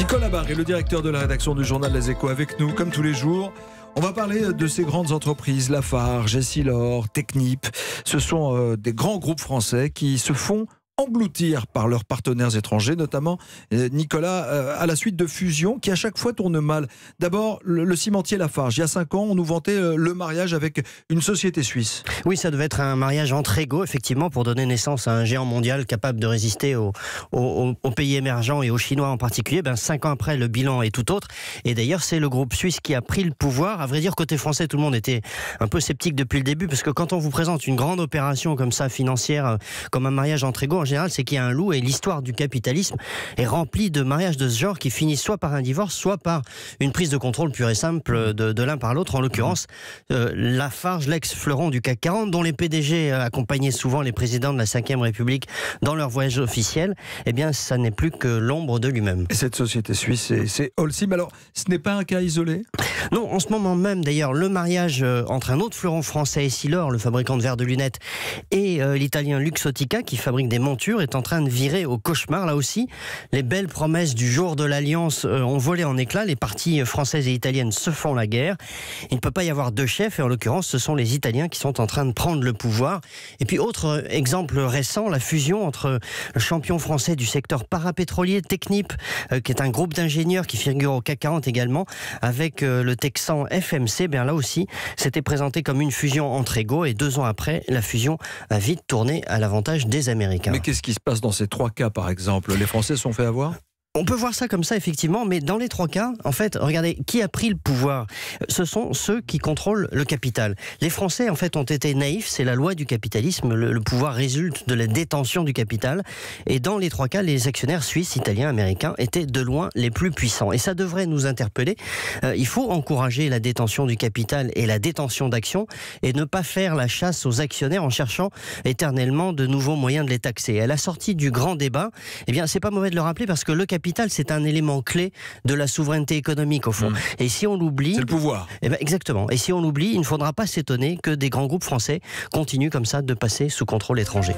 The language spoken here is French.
Nicolas Barré, le directeur de la rédaction du journal Les Échos, avec nous, comme tous les jours. On va parler euh, de ces grandes entreprises, Lafarge, Essilor, Technip. Ce sont euh, des grands groupes français qui se font engloutir par leurs partenaires étrangers, notamment euh, Nicolas, euh, à la suite de fusions qui à chaque fois tournent mal. D'abord, le, cimentier Lafarge. Il y a cinq ans, on nous vantait euh, le mariage avec une société suisse. Oui, ça devait être un mariage entre égaux, effectivement, pour donner naissance à un géant mondial capable de résister aux, pays émergents et aux Chinois en particulier. Ben, cinq ans après, le bilan est tout autre. Et d'ailleurs, c'est le groupe suisse qui a pris le pouvoir. À vrai dire, côté français, tout le monde était un peu sceptique depuis le début, parce que quand on vous présente une grande opération comme ça, financière, comme un mariage entre égaux, général, c'est qu'il y a un loup et l'histoire du capitalisme est remplie de mariages de ce genre qui finissent soit par un divorce, soit par une prise de contrôle pure et simple de, l'un par l'autre. En l'occurrence, la euh, Lafarge, l'ex-fleuron du CAC 40, dont les PDG euh, accompagnaient souvent les présidents de la Ve République dans leur voyage officiel, eh bien, ça n'est plus que l'ombre de lui-même. Cette société suisse, c'est Holcim. Alors, ce n'est pas un cas isolé Non, en ce moment même, d'ailleurs, le mariage euh, entre un autre fleuron français, Essilor, le fabricant de verres de lunettes, et l'italien Luxotica, qui fabrique des montres est en train de virer au cauchemar là aussi. Les belles promesses du jour de l'Alliance euh, ont volé en éclats. Les parties françaises et italiennes se font la guerre. Il ne peut pas y avoir deux chefs et en l'occurrence ce sont les Italiens qui sont en train de prendre le pouvoir. Et puis autre euh, exemple récent, la fusion entre le champion français du secteur parapétrolier Technip, euh, qui est un groupe d'ingénieurs qui figure au CAC 40 également, avec le Texan FMC. Bien là aussi, c'était présenté comme une fusion entre égaux et deux ans après, la fusion a vite tourné à l'avantage des Américains qu'est-ce qui se passe dans ces trois cas, par exemple Les Français sont fait avoir on peut voir ça comme ça, effectivement, mais dans les trois cas, en fait, regardez, qui a pris le pouvoir Ce sont ceux qui contrôlent le capital. Les Français, en fait, ont été naïfs, c'est la loi du capitalisme, le, pouvoir résulte de la détention du capital, et dans les trois cas, les actionnaires suisses, italiens, américains étaient de loin les plus puissants. Et ça devrait nous interpeller. Euh, il faut encourager la détention du capital et la détention d'actions, et ne pas faire la chasse aux actionnaires en cherchant éternellement de nouveaux moyens de les taxer. À la sortie du grand débat, eh bien, c'est pas mauvais de le rappeler parce que le capital c'est un élément clé de la souveraineté économique, au fond. Mm. Et si on l'oublie. C'est le pouvoir. Eh ben, exactement. Et si on l'oublie, il ne faudra pas s'étonner que des grands groupes français continuent comme ça de passer sous contrôle étranger.